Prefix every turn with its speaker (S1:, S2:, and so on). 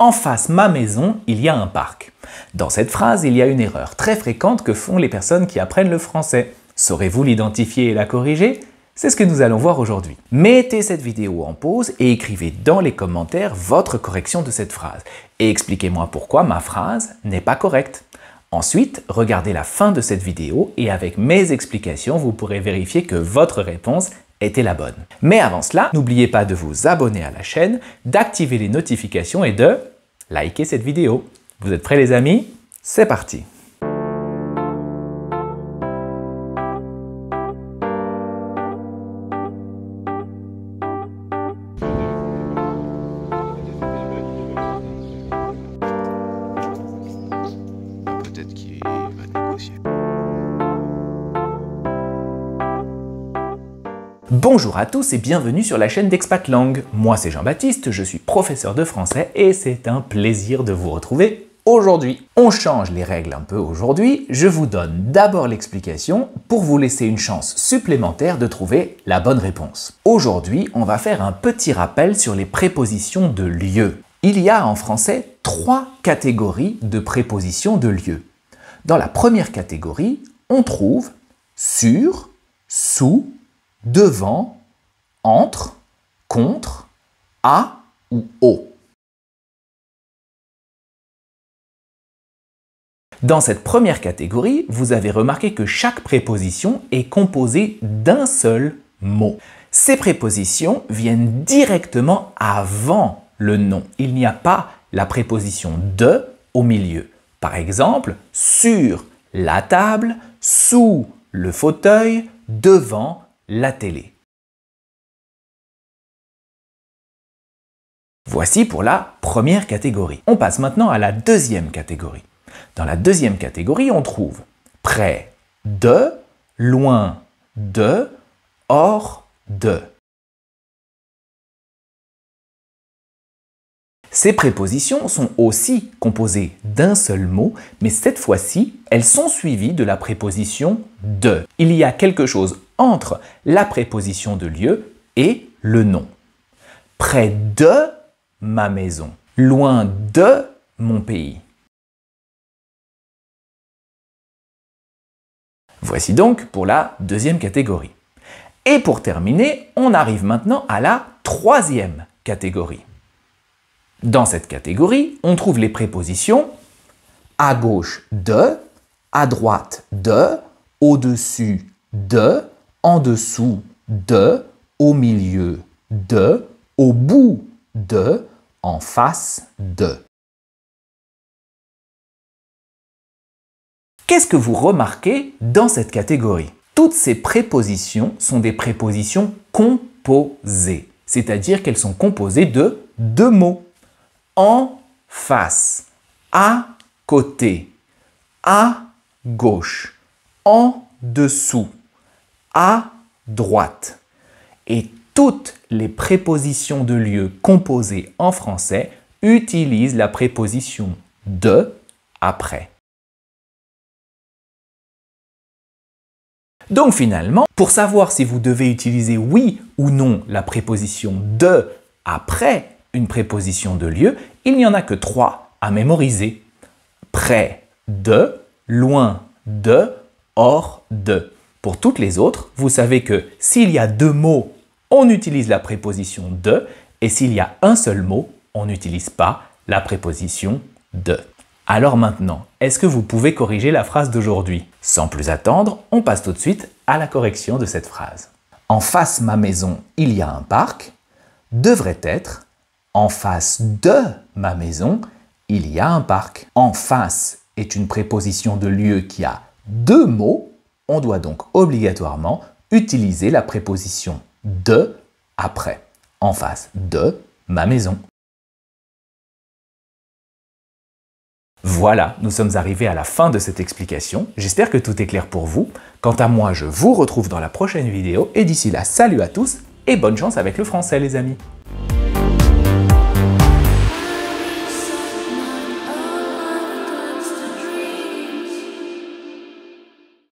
S1: En face ma maison, il y a un parc. Dans cette phrase, il y a une erreur très fréquente que font les personnes qui apprennent le français. Saurez-vous l'identifier et la corriger c'est ce que nous allons voir aujourd'hui. Mettez cette vidéo en pause et écrivez dans les commentaires votre correction de cette phrase. Et expliquez-moi pourquoi ma phrase n'est pas correcte. Ensuite, regardez la fin de cette vidéo et avec mes explications, vous pourrez vérifier que votre réponse était la bonne. Mais avant cela, n'oubliez pas de vous abonner à la chaîne, d'activer les notifications et de liker cette vidéo. Vous êtes prêts les amis C'est parti Bonjour à tous et bienvenue sur la chaîne d'ExpatLang. Moi c'est Jean-Baptiste, je suis professeur de français et c'est un plaisir de vous retrouver aujourd'hui. On change les règles un peu aujourd'hui, je vous donne d'abord l'explication pour vous laisser une chance supplémentaire de trouver la bonne réponse. Aujourd'hui, on va faire un petit rappel sur les prépositions de lieu. Il y a en français trois catégories de prépositions de lieu. Dans la première catégorie, on trouve sur, sous devant, entre, contre, à ou au.
S2: Dans cette première catégorie, vous
S1: avez remarqué que chaque préposition est composée d'un seul mot. Ces prépositions viennent directement avant le nom. Il n'y a pas la préposition de au milieu. Par exemple, sur la table, sous le fauteuil, devant la télé.
S2: Voici pour la première
S1: catégorie. On passe maintenant à la deuxième catégorie. Dans la deuxième catégorie, on trouve près de, loin de, hors de.
S2: Ces prépositions
S1: sont aussi composées d'un seul mot, mais cette fois-ci, elles sont suivies de la préposition de. Il y a quelque chose entre la préposition de lieu et le nom. Près de ma maison, loin
S2: de mon pays.
S1: Voici donc pour la deuxième catégorie. Et pour terminer, on arrive maintenant à la troisième catégorie. Dans cette catégorie, on trouve les prépositions à gauche de, à droite de, au-dessus de, en dessous de, au milieu de, au bout de, en face
S2: de. Qu'est-ce que vous
S1: remarquez dans cette catégorie Toutes ces prépositions sont des prépositions composées, c'est-à-dire qu'elles sont composées de deux mots en face, à côté, à gauche, en dessous, à droite. Et toutes les prépositions de lieu composées en français utilisent la préposition de après. Donc finalement, pour savoir si vous devez utiliser oui ou non la préposition de après, une préposition de lieu, il n'y en a que trois à mémoriser. Près de, loin de, hors de. Pour toutes les autres, vous savez que s'il y a deux mots, on utilise la préposition de, et s'il y a un seul mot, on n'utilise pas la préposition de. Alors maintenant, est-ce que vous pouvez corriger la phrase d'aujourd'hui Sans plus attendre, on passe tout de suite à la correction de cette phrase. En face ma maison, il y a un parc, devrait être en face de ma maison, il y a un parc. En face est une préposition de lieu qui a deux mots. On doit donc obligatoirement utiliser la préposition de après. En face de ma maison. Voilà, nous sommes arrivés à la fin de cette explication. J'espère que tout est clair pour vous. Quant à moi, je vous retrouve dans la prochaine vidéo et d'ici là, salut à tous et bonne chance avec le français les amis.